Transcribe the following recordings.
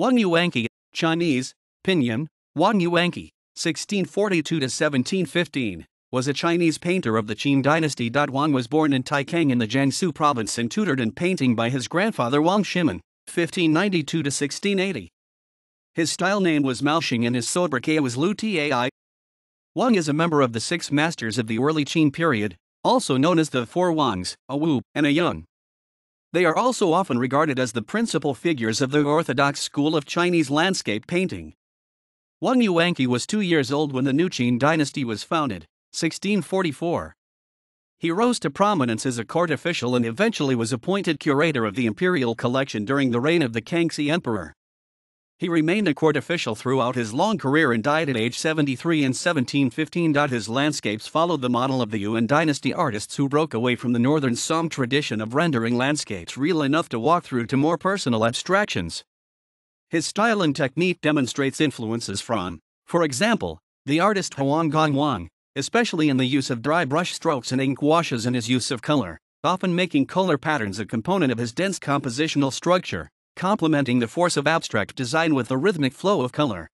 Wang Yuanqi, Chinese, Pinyin, Wang Yuanqi, 1642-1715, was a Chinese painter of the Qin dynasty. Wang was born in Taikang in the Jiangsu province and tutored in painting by his grandfather Wang Shimin, 1592-1680. His style name was Maoxing and his sobriquet was Lu Tai. Wang is a member of the Six Masters of the early Qin period, also known as the Four Wangs, a Wu, and a Yun. They are also often regarded as the principal figures of the orthodox school of Chinese landscape painting. Wang Yuanqi was two years old when the new Qin dynasty was founded, 1644. He rose to prominence as a court official and eventually was appointed curator of the imperial collection during the reign of the Kangxi Emperor. He remained a court official throughout his long career and died at age 73 in 1715. His landscapes followed the model of the Yuan dynasty artists who broke away from the northern Song tradition of rendering landscapes real enough to walk through to more personal abstractions. His style and technique demonstrates influences from, for example, the artist Huang Gongwang, especially in the use of dry brush strokes and ink washes and his use of color, often making color patterns a component of his dense compositional structure complementing the force of abstract design with the rhythmic flow of color.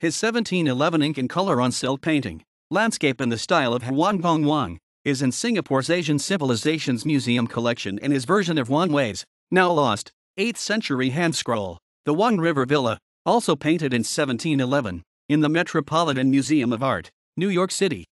His 1711 ink and color on silk painting, landscape in the style of Huang Gong Wang, is in Singapore's Asian Civilizations Museum collection and his version of Wang Wei's, now lost, 8th century hand scroll, the Wang River Villa, also painted in 1711, in the Metropolitan Museum of Art, New York City.